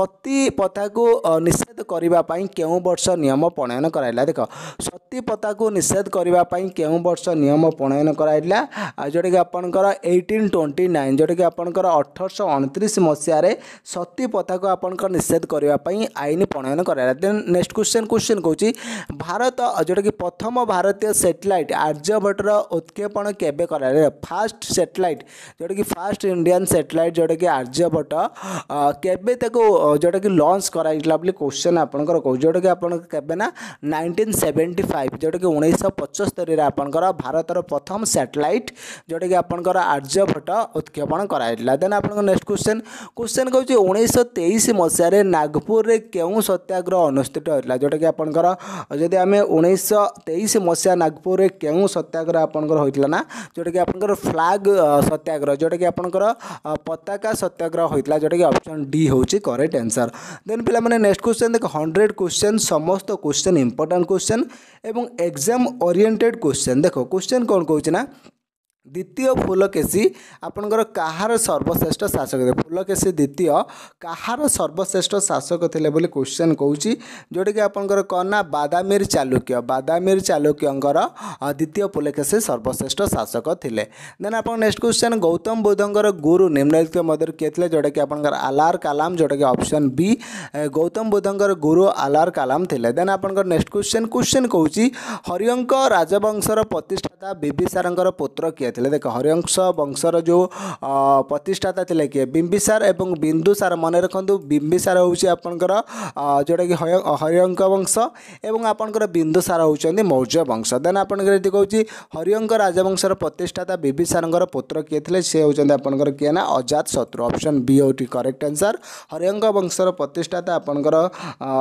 ସତୀ ପ୍ରଥାକୁ ନିଷେଧ କରିବା ପାଇଁ କେଉଁ ବର୍ଷ ନିୟମ ପ୍ରଣୟନ କରାଯାଇଲା ଦେଖ ସତୀ ପ୍ରଥାକୁ ନିଷେଧ କରିବା ପାଇଁ କେଉଁ ବର୍ଷ ନିୟମ ପ୍ରଣୟନ କରାଯାଇଲା ଯେଉଁଟାକି ଆପଣଙ୍କର ଏଇଟିନ୍ ଟ୍ୱେଣ୍ଟି ନାଇନ୍ ଯେଉଁଟାକି ଆପଣଙ୍କର ଅଠରଶହ ଅଣତିରିଶ ମସିହାରେ ସତୀ ପ୍ରଥାକୁ ଆପଣଙ୍କର ନିଷେଧ କରିବା ପାଇଁ ଆଇନ ପ୍ରଣୟନ କରାଯାଇଲା ଦେନ୍ ନେକ୍ସଟ କ୍ୱେଶ୍ଚନ୍ କ୍ୱେଶ୍ଚନ୍ କହୁଛି ଭାରତ ଯେଉଁଟାକି ପ୍ରଥମ ଭାରତୀୟ ସେଟେଲାଇଟ୍ ଆର୍ଯ୍ୟଭଟ୍ଟର ଉତ୍କ୍ଷେପଣ କେବେ କରାଯାଇଲା ଫାଷ୍ଟ ସେଟେଲାଇଟ୍ ଯେଉଁଟାକି ଫାଷ୍ଟ ଇଣ୍ଡିଆନ୍ ସେଟେଲାଇଟ୍ ଯେଉଁଟାକି ଆର୍ଯ୍ୟଭଟ୍ଟ କେବେ ତାକୁ ଯେଉଁଟାକି ଲଞ୍ଚ କରାଯାଇଥିଲା ବୋଲି କୋଶ୍ଚିନ୍ ଆପଣଙ୍କର କହୁ ଯେଉଁଟାକି ଆପଣ କେବେ ନା ନାଇଣ୍ଟିନ୍ ସେଭେଣ୍ଟି ଫାଇଭ୍ ଯେଉଁଟାକି ଉଣେଇଶହ ପଞ୍ଚସ୍ତରୀରେ ଆପଣଙ୍କର ଭାରତର ପ୍ରଥମ ସାଟେଲାଇଟ୍ ଯେଉଁଟାକି ଆପଣଙ୍କର ଆର୍ଯ୍ୟଭଟ୍ଟ ଉତ୍କ୍ଷେପଣ କରାଯାଇଥିଲା ଦେନ୍ ଆପଣଙ୍କ ନେକ୍ସଟ କୋଶ୍ଚିନ୍ କୋଶ୍ଚିନ୍ କହୁଛି ଉଣେଇଶହ ତେଇଶ ମସିହାରେ ନାଗପୁରରେ କେଉଁ ସତ୍ୟାଗ୍ରହ ଅନୁଷ୍ଠିତ ହୋଇଥିଲା ଯେଉଁଟାକି ଆପଣଙ୍କର ଯଦି ଆମେ ଉଣେଇଶହ ତେଇଶ ମସିହା ନାଗପୁରରେ କେଉଁ ସତ୍ୟାଗ୍ରହ ଆପଣଙ୍କର ହୋଇଥିଲା ନା ଯେଉଁଟାକି ଆପଣଙ୍କର ଫ୍ଲାଗ୍ ସତ୍ୟାଗ୍ରହ ଯେଉଁଟାକି ଆପଣଙ୍କର ପତାକା ସତ୍ୟାଗ୍ରହ ହୋଇଥିଲା ଯେଉଁଟାକି ଅପସନ୍ ଡି ହେଉଛି କରେକ୍ଟ ଆନ୍ସର୍ ଦେନ୍ ପିଲାମାନେ ନେକ୍ସଟ କ୍ୱେଶ୍ଚନ୍ ଦେଖ ହଣ୍ଡ୍ରେଡ଼ କ୍ୱେଶ୍ଚନ୍ ସମସ୍ତ କ୍ୱେଶ୍ଚନ୍ ଇମ୍ପୋର୍ଟାଣ୍ଟ କ୍ୱେଶ୍ଚନ୍ ଏବଂ ଏକ୍ଜାମ୍ ଓରିଏଣ୍ଟେଡ଼ କ୍ୱେଶ୍ଚନ୍ ଦେଖ କ୍ୱେଶ୍ଚନ୍ କ'ଣ କହୁଛି ନା ଦ୍ୱିତୀୟ ଫୁଲକେଶୀ ଆପଣଙ୍କର କାହାର ସର୍ବଶ୍ରେଷ୍ଠ ଶାସକ ଥିଲେ ଫୁଲକେଶୀ ଦ୍ୱିତୀୟ କାହାର ସର୍ବଶ୍ରେଷ୍ଠ ଶାସକ ଥିଲେ ବୋଲି କୋଶ୍ଚିନ୍ କହୁଛି ଯେଉଁଟାକି ଆପଣଙ୍କର କ'ଣ ନା ବାଦାମିର ଚାଲୁକ୍ୟ ବାଦାମିର ଚାଲୁକ୍ୟଙ୍କର ଦ୍ୱିତୀୟ ଫୁଲକେଶୀ ସର୍ବଶ୍ରେଷ୍ଠ ଶାସକ ଥିଲେ ଦେନ୍ ଆପଣ ନେକ୍ସଟ କୋଶ୍ଚିନ୍ ଗୌତମ ବୁଦ୍ଧଙ୍କର ଗୁରୁ ନିମ୍ନଲିଖିତ ମଧ୍ୟରୁ କିଏ ଥିଲେ ଯେଉଁଟାକି ଆପଣଙ୍କର ଆଲାର କାଲାମ ଯେଉଁଟାକି ଅପସନ୍ ବି ଗୌତମ ବୁଦ୍ଧଙ୍କର ଗୁରୁ ଆଲାର କାଲାମ ଥିଲେ ଦେନ୍ ଆପଣଙ୍କର ନେକ୍ସଟ କୋଶ୍ଚିନ୍ କୋଶ୍ଚିନ୍ କହୁଛି ହରିଙ୍କ ରାଜବଂଶର ପ୍ରତିଷ୍ଠାତା ବିବିସାରଙ୍କର ପୁତ୍ର କିଏ ଥିଲେ ଥିଲେ ଦେଖ ହରିବଂଶ ବଂଶର ଯେଉଁ ପ୍ରତିଷ୍ଠାତା ଥିଲେ କିଏ ବିମ୍ବିସାର ଏବଂ ବିନ୍ଦୁ ସାର ମନେ ରଖନ୍ତୁ ବିମ୍ବିସାର ହେଉଛି ଆପଣଙ୍କର ଯେଉଁଟାକି ହରିଅଙ୍କ ବଂଶ ଏବଂ ଆପଣଙ୍କର ବିନ୍ଦୁ ସାର ହେଉଛନ୍ତି ମୌର୍ଯ୍ୟ ବଂଶ ଦେନ୍ ଆପଣଙ୍କର ଏଠି କହୁଛି ହରିଅଙ୍କ ରାଜବଂଶର ପ୍ରତିଷ୍ଠାତା ବିମ୍ବିସାରଙ୍କର ପୁତ୍ର କିଏ ଥିଲେ ସେ ହେଉଛନ୍ତି ଆପଣଙ୍କର କିଏ ନା ଅଜାତ ଶତ୍ରୁ ଅପସନ୍ ବି ହେଉଛି କରେକ୍ଟ ଆନ୍ସର ହରିଅଙ୍କ ବଂଶର ପ୍ରତିଷ୍ଠାତା ଆପଣଙ୍କର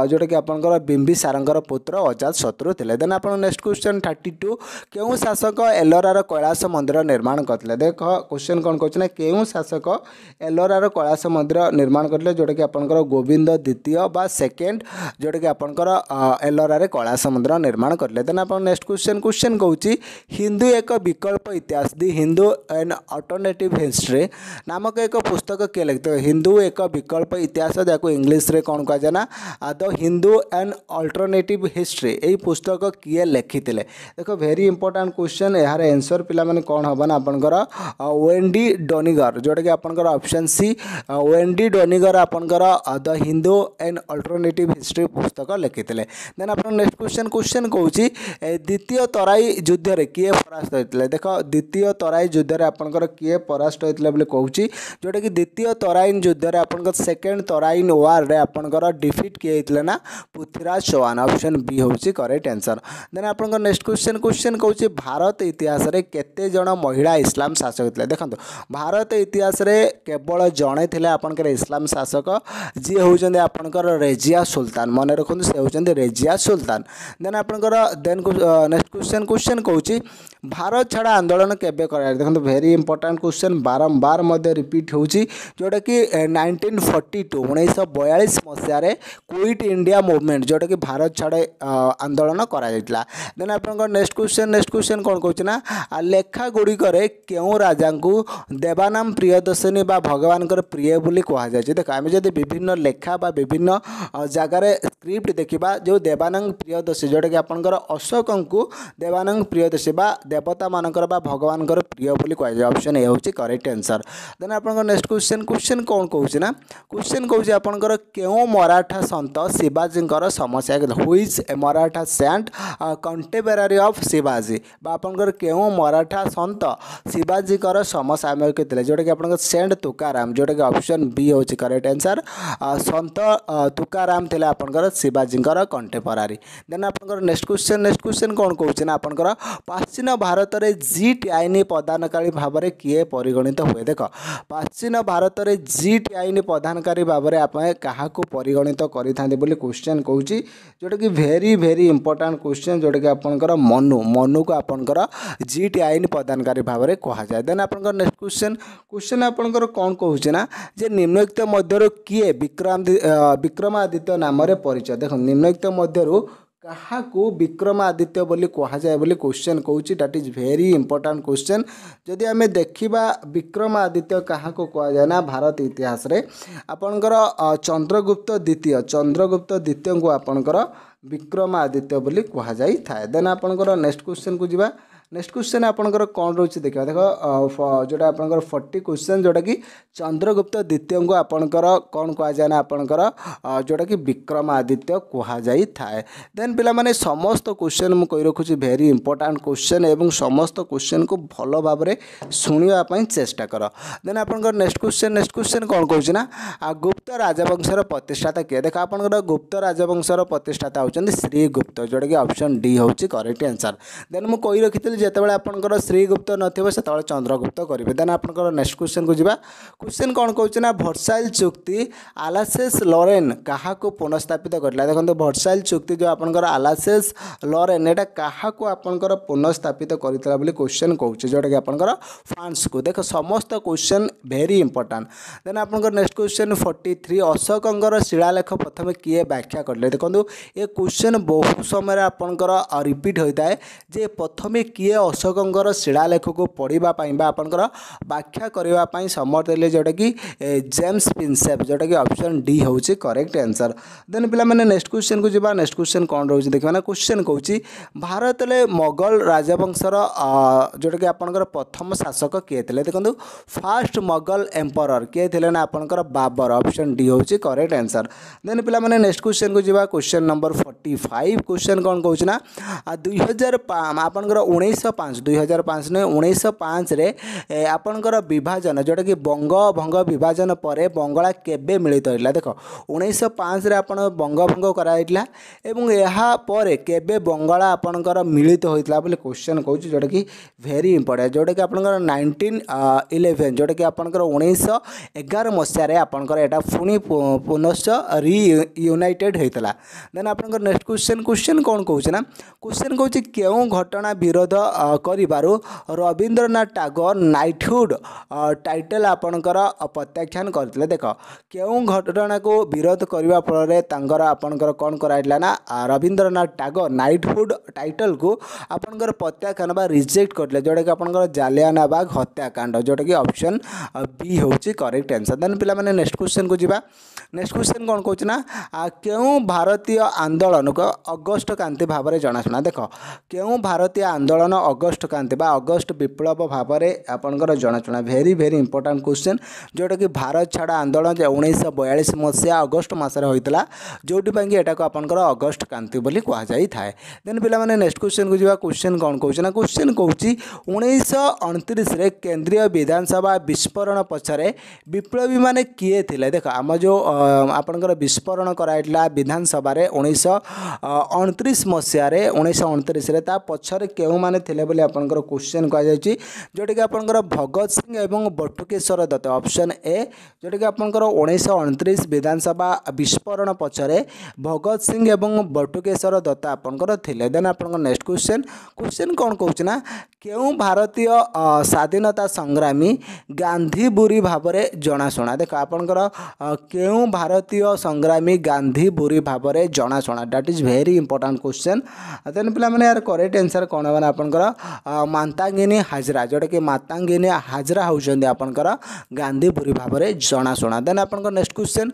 ଯେଉଁଟାକି ଆପଣଙ୍କର ବିମ୍ବିସାରଙ୍କର ପୁତ୍ର ଅଜାତ ଶତ୍ରୁ ଥିଲେ ଦେନ୍ ଆପଣ ନେକ୍ସଟ କ୍ୱେଶ୍ଚନ୍ ଥାର୍ଟି ଟୁ କେଉଁ ଶାସକ ଏଲୋରାର କୈଳାସ ମନ୍ଦିର ଏଲୋରାର ନିର୍ମାଣ କରିଥିଲେ ଦେଖ କ୍ୱେଶ୍ଚନ୍ କ'ଣ କହୁଛି ନା କେଉଁ ଶାସକ ଏଲୋରାର କୈଳାସ ମନ୍ଦିର ନିର୍ମାଣ କରିଥିଲେ ଯେଉଁଟାକି ଆପଣଙ୍କର ଗୋବିନ୍ଦ ଦ୍ୱିତୀୟ ବା ସେକେଣ୍ଡ ଯେଉଁଟାକି ଆପଣଙ୍କର ଏଲୋରାରେ କୈଳାସ ମନ୍ଦିର ନିର୍ମାଣ କରିଥିଲେ ଦେନ୍ ଆପଣ ନେକ୍ସଟ କ୍ୱେଶ୍ଚନ୍ କ୍ୱେଶ୍ଚନ୍ କହୁଛି ହିନ୍ଦୁ ଏକ ବିକଳ୍ପ ଇତିହାସ the Hindu and alternative history ନାମକ ଏକ ପୁସ୍ତକ କିଏ ଲେଖିଥିବ ହିନ୍ଦୁ ଏକ ବିକଳ୍ପ ଇତିହାସ ଯାହାକୁ ଇଂଲିଶରେ କ'ଣ କୁହାଯାଏ ନା the Hindu and alternative history ଏହି ପୁସ୍ତକ କିଏ ଲେଖିଥିଲେ ଦେଖ ଭେରି ଇମ୍ପୋର୍ଟାଣ୍ଟ କ୍ୱେଶ୍ଚନ୍ ଏହାର ଏନ୍ସର୍ ପିଲାମାନେ କ'ଣ हाँ आपंकर वेन्डी डोनिगर जोटा कि आपंकर अपसन सी वेन्डी डोनिगर आप the Hindu and alternative history पुस्तक लिखी थे देन आप नेक्स्ट क्वेश्चन क्वेश्चन कौन द्वितीय तराई युद्ध किए परास्त होते देख द्वितीय तराई युद्ध आपंकर किए परास्त होते कौन जोटा कि द्वितीय तराइन युद्ध आप सेकेंड तराइन वारे आपंकर डिफिट किए होते ना पृथ्वीराज चौहान अप्सन बी हूँ करेक्ट आंसर देन आप नेक्स्ट क्वेश्चन क्वेश्चन कौन भारत इतिहास केत ମହିଳା ଇସଲାମ ଶାସକ ଥିଲେ ଦେଖନ୍ତୁ ଭାରତ ଇତିହାସରେ କେବଳ ଜଣେ ଥିଲେ ଆପଣଙ୍କର ଇସଲାମ ଶାସକ ଯିଏ ହେଉଛନ୍ତି ଆପଣଙ୍କର ରେଜିଆ ସୁଲତାନ ମନେ ରଖନ୍ତୁ ସେ ହେଉଛନ୍ତି ରେଜିଆ ସୁଲତାନ ଦେନ୍ ଆପଣଙ୍କର ଦେନ୍ ନେକ୍ସଟ କ୍ୱେଶ୍ଚନ୍ କ୍ୱେଶ୍ଚନ୍ କହୁଛି ଭାରତ ଛାଡ଼ ଆନ୍ଦୋଳନ କେବେ କରାଯାଏ ଦେଖନ୍ତୁ ଭେରି ଇମ୍ପୋର୍ଟାଣ୍ଟ କ୍ୱେଶ୍ଚନ୍ ବାରମ୍ବାର ମଧ୍ୟ ରିପିଟ୍ ହେଉଛି ଯେଉଁଟାକି ନାଇନଟିନ୍ ଫର୍ଟି ଟୁ ଉଣେଇଶହ ବୟାଳିଶ ମସିହାରେ କୁଇଟ୍ ଇଣ୍ଡିଆ ମୁଭମେଣ୍ଟ ଯେଉଁଟାକି ଭାରତ ଛାଡ଼ ଆନ୍ଦୋଳନ କରାଯାଇଥିଲା ଦେନ୍ ଆପଣଙ୍କର ନେକ୍ସଟ କ୍ୱେଶ୍ଚନ୍ ନେକ୍ସଟ କ୍ୱେଶ୍ଚନ୍ କ'ଣ କହୁଛି ନା ଲେଖାଗୁଡ଼ିକ ଗୁଡ଼ିକରେ କେଉଁ ରାଜାଙ୍କୁ ଦେବାନାମ ପ୍ରିୟଦର୍ଶିନୀ ବା ଭଗବାନଙ୍କର ପ୍ରିୟ ବୋଲି କୁହାଯାଇଛି ଦେଖ ଆମେ ଯଦି ବିଭିନ୍ନ ଲେଖା ବା ବିଭିନ୍ନ ଜାଗାରେ ସ୍କ୍ରିପ୍ଟ ଦେଖିବା ଯେଉଁ ଦେବାନାଙ୍ଗ ପ୍ରିୟଦର୍ଶୀ ଯେଉଁଟାକି ଆପଣଙ୍କର ଅଶୋକଙ୍କୁ ଦେବାନାଙ୍ଗ ପ୍ରିୟଦର୍ଶୀ ବା ଦେବତାମାନଙ୍କର ବା ଭଗବାନଙ୍କର ପ୍ରିୟ ବୋଲି କୁହାଯାଏ ଅପସନ୍ ଏ ହେଉଛି କରେକ୍ଟ ଆନ୍ସର୍ ଦେନ୍ ଆପଣଙ୍କ ନେକ୍ସଟ କ୍ୱେଶ୍ଚନ୍ କ୍ୱେଶ୍ଚନ୍ କ'ଣ କହୁଛି ନା କ୍ୱେଶ୍ଚନ୍ କହୁଛି ଆପଣଙ୍କର କେଉଁ ମରାଠା ସନ୍ତ ଶିବାଜୀଙ୍କର ସମସ୍ୟା who is Maratha saint contemporary of ଶିବାଜୀ ବା ଆପଣଙ୍କର କେଉଁ ମରାଠା ସନ୍ତ ତୁରନ୍ତ ଶିବାଜୀଙ୍କର ସମସାମୟିକ ଥିଲେ ଯେଉଁଟାକି ଆପଣଙ୍କ ସେଣ୍ଟ ତୁକାରାମ ଯେଉଁଟାକି ଅପସନ୍ ବି ହେଉଛି କରେକ୍ଟ ଆନ୍ସର୍ ସନ୍ତ ତୁକାରାମ ଥିଲେ ଆପଣଙ୍କର ଶିବାଜୀଙ୍କର କଣ୍ଟେମ୍ପରାରୀ ଦେନ୍ ଆପଣଙ୍କର ନେକ୍ସଟ କ୍ୱେଶ୍ଚନ୍ ନେକ୍ସଟ କ୍ୱେଶ୍ଚନ୍ କ'ଣ କହୁଛି ନା ଆପଣଙ୍କର ପ୍ରାଚୀନ ଭାରତରେ ଜିଟ୍ ଆଇନ ପ୍ରଦାନକାରୀ ଭାବରେ କିଏ ପରିଗଣିତ ହୁଏ ଦେଖ ପ୍ରାଚୀନ ଭାରତରେ ଜିଟ୍ ଆଇନ ପ୍ରଦାନକାରୀ ଭାବରେ ଆପଣ କାହାକୁ ପରିଗଣିତ କରିଥାନ୍ତି ବୋଲି କ୍ୱେଶ୍ଚନ୍ କହୁଛି ଯେଉଁଟାକି ଭେରି ଭେରି ଇମ୍ପୋର୍ଟାଣ୍ଟ କ୍ୱେଶ୍ଚନ୍ ଯେଉଁଟାକି ଆପଣଙ୍କର ମନୁ ମନୁକୁ ଆପଣଙ୍କର ଜିଟ୍ ଆଇନ ପ୍ରଦାନ प्रकार भाव में कह जाए देन आप नेक्स्ट क्वेश्चन क्वेश्चन आप कौन कहे ना निम्नलिखित मध्य किए विक्रम विक्रमादित्य नाम परिचय देख निम्नलिखित मध्य क्या विक्रमादित्य बोली कहुए बोली क्वेश्चन कौची that is very important question जदि आम देखा विक्रमादित्य क्या कहुए ना भारत इतिहास आपणकर चंद्रगुप्त द्वितीय चंद्रगुप्त द्वितीय को आपणकर विक्रमादित्य बोली कहुए देन आपण नेक्स्ट क्वेश्चन को जीवा ନେକ୍ସଟ କ୍ୱେଶ୍ଚନ୍ ଆପଣଙ୍କର କ'ଣ ରହୁଛି ଦେଖିବା ଦେଖ ଯେଉଁଟା ଆପଣଙ୍କର ଫର୍ଟି କ୍ୱେଶ୍ଚନ୍ ଯେଉଁଟାକି ଚନ୍ଦ୍ରଗୁପ୍ତ ଦ୍ୱିତୀୟଙ୍କୁ ଆପଣଙ୍କର କ'ଣ କୁହାଯାଏ ନା ଆପଣଙ୍କର ଯେଉଁଟାକି ବିକ୍ରମାଦିତ୍ୟ କୁହାଯାଇଥାଏ ଦେନ୍ ପିଲାମାନେ ସମସ୍ତ କ୍ୱେଶ୍ଚନ୍ ମୁଁ କହି ରଖୁଛି ଭେରି ଇମ୍ପୋର୍ଟାଣ୍ଟ କ୍ୱେଶ୍ଚନ୍ ଏବଂ ସମସ୍ତ କ୍ୱେଶ୍ଚନ୍କୁ ଭଲ ଭାବରେ ଶୁଣିବା ପାଇଁ ଚେଷ୍ଟା କର ଦେନ୍ ଆପଣଙ୍କର ନେକ୍ସଟ କ୍ୱେଶ୍ଚନ୍ ନେକ୍ସଟ କ୍ୱେଶ୍ଚନ୍ କ'ଣ କହୁଛି ନା ଗୁପ୍ତ ରାଜବଂଶର ପ୍ରତିଷ୍ଠାତା କିଏ ଦେଖ ଆପଣଙ୍କର ଗୁପ୍ତ ରାଜବଂଶର ପ୍ରତିଷ୍ଠାତା ହେଉଛନ୍ତି ଶ୍ରୀଗୁପ୍ତ ଯେଉଁଟାକି ଅପସନ୍ ଡି ହେଉଛି କରେକ୍ଟ ଆନ୍ସର୍ ଦେନ୍ ମୁଁ କହି ରଖିଥିଲି যেতবে আপনার শ্রীগুপ্ত নতবে চন্দ্রগুপ্ত করবে দেন আপনার নেক্সট কোশ্চেন কু যা কোশ্চেন কম কৌছে না ভরসাইল চুক্তি আলাসেস লরেন কাহকু পুনঃস্থাপিত করা দেখুন ভরসাইল চুক্তি যে আপনার আলাসেস লরেন এটা কাহকু আপনার পুনঃস্থাপিত করা বলে কোশ্চেন কৌছে যেটা কি আপনার ফ্রান্সকু দেখ সমস্ত কোশ্চেন ভেরি ইম্পর্টাট দেন আপনার নেক্সট কোশ্চেন ফর্টি থ্রি অশোকঙ্কর শিଳାলেখ প্রথমে কি ব্যাখ্যা করলে দেখুন এ কোশ্চেন বহু সময় আপনার রিপিট হয়ে থাকে যে প্রথমে কি କିଏ ଅଶୋକଙ୍କର ଶିଳାଲେଖକୁ ପଢ଼ିବା ପାଇଁ ବା ଆପଣଙ୍କର ବ୍ୟାଖ୍ୟା କରିବା ପାଇଁ ସମର୍ଥ ହେଲେ ଯେଉଁଟାକି ଜେମ୍ସ ପିନ୍ସେପ୍ ଯେଉଁଟାକି ଅପସନ୍ ଡି ହେଉଛି କରେକ୍ଟ ଆନ୍ସର ଦେନ୍ ପିଲାମାନେ ନେକ୍ସଟ କ୍ୱେଶ୍ଚନକୁ ଯିବା ନେକ୍ସଟ କ୍ୱେଶ୍ଚନ କ'ଣ ରହୁଛି ଦେଖିବା ନା କ୍ୱେଶ୍ଚନ କହୁଛି ଭାରତରେ ମୋଗଲ ରାଜବଂଶର ଯେଉଁଟାକି ଆପଣଙ୍କର ପ୍ରଥମ ଶାସକ କିଏ ଥିଲେ ଦେଖନ୍ତୁ ଫାର୍ଷ୍ଟ ମୋଗଲ ଏମ୍ପରର କିଏ ଥିଲେ ନା ଆପଣଙ୍କର ବାବର ଅପସନ୍ ଡି ହେଉଛି କରେକ୍ଟ ଆନ୍ସର ଦେନ୍ ପିଲାମାନେ ନେକ୍ସଟ କ୍ୱେଶ୍ଚନକୁ ଯିବା question number forty five question କ'ଣ କହୁଛି ନା ଦୁଇହଜାର ଆପଣଙ୍କର ଉଣେଇଶ ଉଣେଇଶ ପାଞ୍ଚ ଦୁଇ ହଜାର ପାଞ୍ଚ ନୁହେଁ ଉଣେଇଶ ପାଞ୍ଚରେ ଆପଣଙ୍କର ବିଭାଜନ ଯେଉଁଟାକି ବଙ୍ଗଭଙ୍ଗ ବିଭାଜନ ପରେ ବଙ୍ଗଳା କେବେ ମିଳିତ ହୋଇଥିଲା ଦେଖ ଉଣେଇଶ ପାଞ୍ଚରେ ଆପଣ ବଙ୍ଗଭଙ୍ଗ କରାଯାଇଥିଲା ଏବଂ ଏହା ପରେ କେବେ ବଙ୍ଗଳା ଆପଣଙ୍କର ମିଳିତ ହୋଇଥିଲା ବୋଲି କ୍ୱେଶ୍ଚନ୍ କହୁଛି ଯେଉଁଟାକି ଭେରି ଇମ୍ପୋର୍ଟାଣ୍ଟ ଯେଉଁଟାକି ଆପଣଙ୍କର ନାଇଣ୍ଟିନ୍ ଇଲେଭେନ୍ ଯେଉଁଟାକି ଆପଣଙ୍କର ଉଣେଇଶ ଏଗାର ମସିହାରେ ଆପଣଙ୍କର ଏଇଟା ପୁଣି ପୁନଶ୍ଚ ରିୟୁନାଇଟେଡ଼ ହୋଇଥିଲା ଦେନ୍ ଆପଣଙ୍କର ନେକ୍ସଟ କ୍ୱେଶ୍ଚନ୍ କ୍ୱେଶ୍ଚନ୍ କ'ଣ କହୁଛି ନା କ୍ୱେଶ୍ଚନ୍ କହୁଛି କେଉଁ ଘଟଣା ବିରୋଧ କରିବାରୁ ରବୀନ୍ଦ୍ରନାଥ ଟାଗୋର ନାଇଟହୁଡ଼ ଟାଇଟେଲ୍ ଆପଣଙ୍କର ପ୍ରତ୍ୟାଖ୍ୟାନ କରିଥିଲେ ଦେଖ କେଉଁ ଘଟଣାକୁ ବିରୋଧ କରିବା ଫଳରେ ତାଙ୍କର ଆପଣଙ୍କର କ'ଣ କରାଯାଇଥିଲା ନା ରବୀନ୍ଦ୍ରନାଥ ଟାଗୋର ନାଇଟହୁଡ଼ ଟାଇଟଲ୍କୁ ଆପଣଙ୍କର ପ୍ରତ୍ୟାଖ୍ୟାନ ବା ରିଜେକ୍ଟ କରିଥିଲେ ଯେଉଁଟାକି ଆପଣଙ୍କର ଜାଲିଆନାବାଗ ହତ୍ୟାକାଣ୍ଡ ଯେଉଁଟାକି ଅପସନ୍ ବି ହେଉଛି କରେକ୍ଟ ଆନ୍ସର୍ ଦେନ୍ ପିଲାମାନେ ନେକ୍ସଟ କ୍ୱେଶ୍ଚନ୍କୁ ଯିବା ନେକ୍ସଟ କ୍ୱେଶ୍ଚନ୍ କ'ଣ କହୁଛି ନା କେଉଁ ଭାରତୀୟ ଆନ୍ଦୋଳନକୁ ଅଗଷ୍ଟ କ୍ରାନ୍ତି ଭାବରେ ଜଣାଶୁଣା ଦେଖ କେଉଁ ଭାରତୀୟ ଆନ୍ଦୋଳନ ଅଗଷ୍ଟ କାନ୍ତି ବା ଅଗଷ୍ଟ ବିପ୍ଳବ ଭାବରେ ଆପଣଙ୍କର ଜଣାଶୁଣା ଭେରି ଭେରି ଇମ୍ପୋର୍ଟାଣ୍ଟ କ୍ୱେଶ୍ଚିନ୍ ଯେଉଁଟାକି ଭାରତ ଛାଡ଼ ଆନ୍ଦୋଳନ ଉଣେଇଶହ ବୟାଳିଶ ମସିହା ଅଗଷ୍ଟ ମାସରେ ହୋଇଥିଲା ଯେଉଁଥିପାଇଁକି ଏଟାକୁ ଆପଣଙ୍କର ଅଗଷ୍ଟ କ୍ରାନ୍ତି ବୋଲି କୁହାଯାଇଥାଏ ଦେନ୍ ପିଲାମାନେ ନେକ୍ସଟ କ୍ୱେଶ୍ଚିନ୍କୁ ଯିବା କ୍ୱେଶ୍ଚିନ୍ କ'ଣ କହୁଛି ନା କ୍ୱେଶ୍ଚିନ୍ କହୁଛି ଉଣେଇଶହ ଅଣତିରିଶରେ କେନ୍ଦ୍ରୀୟ ବିଧାନସଭା ବିସ୍ଫୋରଣ ପଛରେ ବିପ୍ଳବୀମାନେ କିଏ ଥିଲେ ଦେଖ ଆମ ଯେଉଁ ଆପଣଙ୍କର ବିସ୍ଫୋରଣ କରାଯାଇଥିଲା ବିଧାନସଭାରେ ଉଣେଇଶହ ଅଣତିରିଶ ମସିହାରେ ଉଣେଇଶହ ଅଣତିରିଶରେ ତା ପଛରେ କେଉଁମାନେ ଥିଲେ ବୋଲି ଆପଣଙ୍କର କୋଶ୍ଚେନ୍ କୁହାଯାଇଛି ଯେଉଁଟାକି ଆପଣଙ୍କର ଭଗତ ସିଂ ଏବଂ ବଟୁକେଶ୍ୱର ଦତ୍ତ ଅପସନ୍ ଏ ଯେଉଁଟାକି ଆପଣଙ୍କର ଉଣେଇଶହ ଅଣତିରିଶ ବିଧାନସଭା ବିସ୍ଫୋରଣ ପଛରେ ଭଗତ ସିଂ ଏବଂ ବଟୁକେଶ୍ୱର ଦତ୍ତ ଆପଣଙ୍କର ଥିଲେ ଦେନ୍ ଆପଣଙ୍କର ନେକ୍ସଟ କୋଶ୍ଚେନ୍ କୋଶ୍ଚେନ୍ କ'ଣ କହୁଛି ନା କେଉଁ ଭାରତୀୟ ସ୍ୱାଧୀନତା ସଂଗ୍ରାମୀ ଗାନ୍ଧୀବୁରି ଭାବରେ ଜଣାଶୁଣା ଦେଖ ଆପଣଙ୍କର କେଉଁ ଭାରତୀୟ ସଂଗ୍ରାମୀ ଗାନ୍ଧୀବୁରି ଭାବରେ ଜଣାଶୁଣା that is very important question ତେଣୁ ପିଲାମାନେ ଏହାର କରେକ୍ଟ ଆନ୍ସର୍ କ'ଣ ହେବ ନା ଆପଣଙ୍କର ମାତାଙ୍ଗିନୀ ହାଜରା ଯେଉଁଟାକି ମାତାଙ୍ଗିନୀ ହାଜରା ହେଉଛନ୍ତି ଆପଣଙ୍କର ଗାନ୍ଧୀବୁରି ଭାବରେ ଜଣାଶୁଣା ଦେନ୍ ଆପଣଙ୍କ ନେକ୍ସଟ କ୍ୱେଶ୍ଚନ୍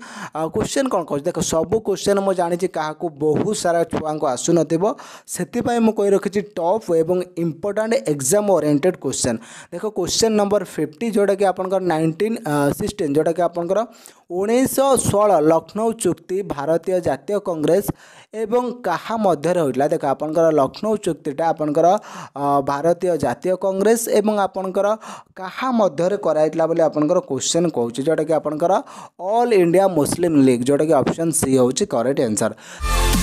କ୍ୱେଶ୍ଚନ୍ କ'ଣ କହୁଛି ଦେଖ ସବୁ କ୍ୱେଶ୍ଚନ୍ ମୁଁ ଜାଣିଛି କାହାକୁ ବହୁତ ସାରା ଛୁଆଙ୍କୁ ଆସୁନଥିବ ସେଥିପାଇଁ ମୁଁ କହି ରଖିଛି ଟପ୍ ଏବଂ ଇମ୍ପୋର୍ଟାଣ୍ଟ एग्जाम ओरिएंटेड क्वेश्चन देख क्वेश्चन नंबर फिफ्टी जोटा कि आप नाइंटीन सिक्सटीन जोटा कि आपंकर उन्नीस षोह चुक्ति भारतीय जातीय कंग्रेस एवं क्या मध्य होता देख आपंकर लखनऊ चुक्तिटा आपंकर भारतीय जातीय कंग्रेस एवं आपंकर क्या मध्य कराइला आपंकर क्वेश्चन कहूँ जोटा कि आपंकर ऑल इंडिया मुस्लिम लीग जोटा कि ऑप्शन सी हूँ करेक्ट आंसर